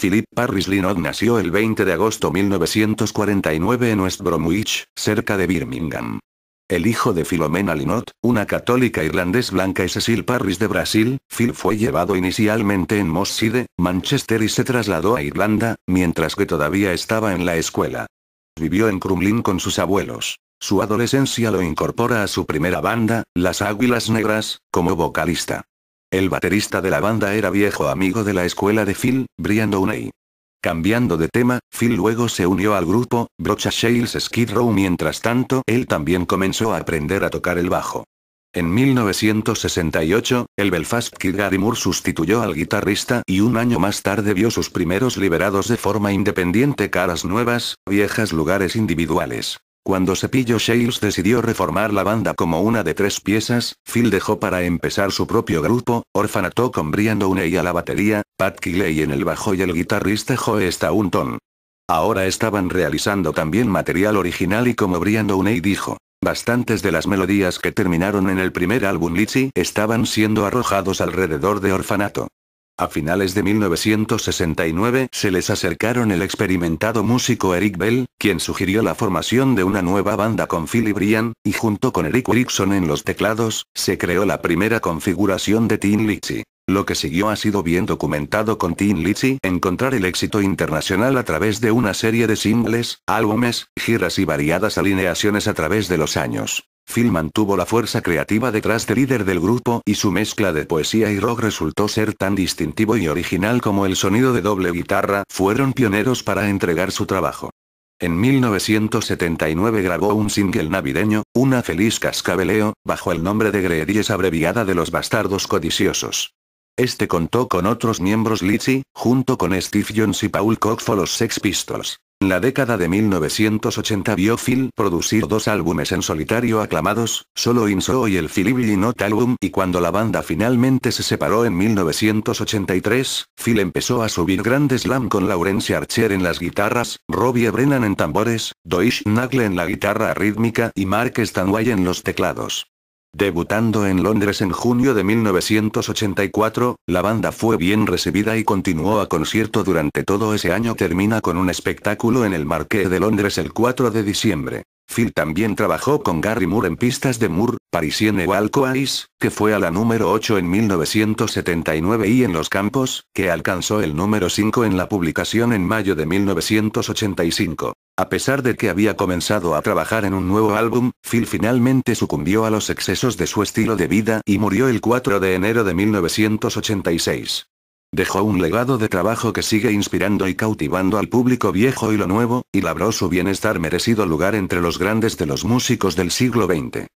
Philip Parris Linot nació el 20 de agosto 1949 en West Bromwich, cerca de Birmingham. El hijo de Philomena Linot, una católica irlandés blanca y Cecil Parris de Brasil, Phil fue llevado inicialmente en Mosside, Manchester y se trasladó a Irlanda, mientras que todavía estaba en la escuela. Vivió en Crumlin con sus abuelos. Su adolescencia lo incorpora a su primera banda, Las Águilas Negras, como vocalista. El baterista de la banda era viejo amigo de la escuela de Phil, Brian Downey. Cambiando de tema, Phil luego se unió al grupo, Brocha Shales Skid Row mientras tanto él también comenzó a aprender a tocar el bajo. En 1968, el Belfast Kid Gary Moore sustituyó al guitarrista y un año más tarde vio sus primeros liberados de forma independiente caras nuevas, viejas lugares individuales. Cuando Cepillo Shales decidió reformar la banda como una de tres piezas, Phil dejó para empezar su propio grupo, orfanato con Brian Downey a la batería, Pat Kiley en el bajo y el guitarrista Joe Staunton. Ahora estaban realizando también material original y como Brian Downey dijo, bastantes de las melodías que terminaron en el primer álbum Litchi estaban siendo arrojados alrededor de Orfanato. A finales de 1969 se les acercaron el experimentado músico Eric Bell, quien sugirió la formación de una nueva banda con Philly Brian, y junto con Eric Erickson en los teclados, se creó la primera configuración de Teen Litzy. Lo que siguió ha sido bien documentado con Teen Litzy, encontrar el éxito internacional a través de una serie de singles, álbumes, giras y variadas alineaciones a través de los años. Phil mantuvo la fuerza creativa detrás del líder del grupo y su mezcla de poesía y rock resultó ser tan distintivo y original como el sonido de doble guitarra fueron pioneros para entregar su trabajo. En 1979 grabó un single navideño, Una feliz cascabeleo, bajo el nombre de Gredies abreviada de los bastardos codiciosos. Este contó con otros miembros Lizzy, junto con Steve Jones y Paul Cox for los Sex Pistols. En la década de 1980 vio Phil producir dos álbumes en solitario aclamados, solo In y el Philibli Not Album y cuando la banda finalmente se separó en 1983, Phil empezó a subir Grand Slam con Laurence Archer en las guitarras, Robbie Brennan en tambores, Doish Nagle en la guitarra rítmica y Mark Stanway en los teclados. Debutando en Londres en junio de 1984, la banda fue bien recibida y continuó a concierto durante todo ese año. Termina con un espectáculo en el Marqués de Londres el 4 de diciembre. Phil también trabajó con Gary Moore en pistas de Moore, Parisienne o Alcoaís, que fue a la número 8 en 1979 y en Los Campos, que alcanzó el número 5 en la publicación en mayo de 1985. A pesar de que había comenzado a trabajar en un nuevo álbum, Phil finalmente sucumbió a los excesos de su estilo de vida y murió el 4 de enero de 1986. Dejó un legado de trabajo que sigue inspirando y cautivando al público viejo y lo nuevo, y labró su bienestar merecido lugar entre los grandes de los músicos del siglo XX.